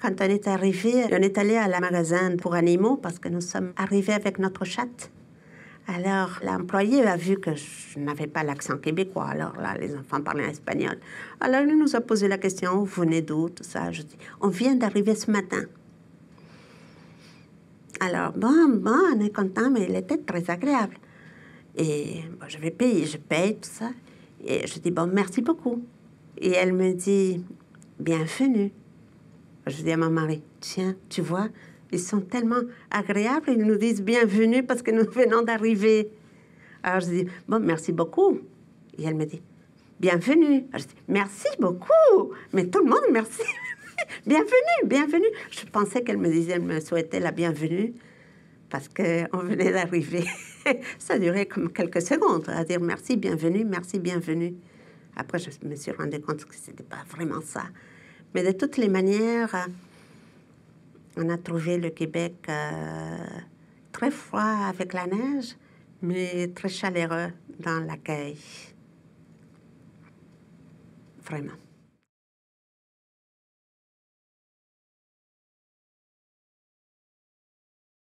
Quand on est arrivé, on est allé à la magasin pour animaux parce que nous sommes arrivés avec notre chatte. Alors, l'employé a vu que je n'avais pas l'accent québécois. Alors là, les enfants parlaient espagnol. Alors, elle nous a posé la question, vous venez d'où, tout ça. Je dis, on vient d'arriver ce matin. Alors, bon, bon, on est content, mais il était très agréable. Et je vais payer, je paye, tout ça. Et je dis, bon, merci beaucoup. Et elle me dit, bienvenue. Je dis à ma mari, tiens, tu vois, ils sont tellement agréables, ils nous disent bienvenue parce que nous venons d'arriver. Alors je dis, bon, merci beaucoup. Et elle me dit, bienvenue. je dis, merci beaucoup. Mais tout le monde, merci. bienvenue, bienvenue. Je pensais qu'elle me disait, elle me souhaitait la bienvenue parce qu'on venait d'arriver. Ça durait comme quelques secondes à dire merci, bienvenue, merci, bienvenue. Après, je me suis rendu compte que ce n'était pas vraiment ça. Mais de toutes les manières, euh, on a trouvé le Québec euh, très froid avec la neige, mais très chaleureux dans l'accueil. Vraiment.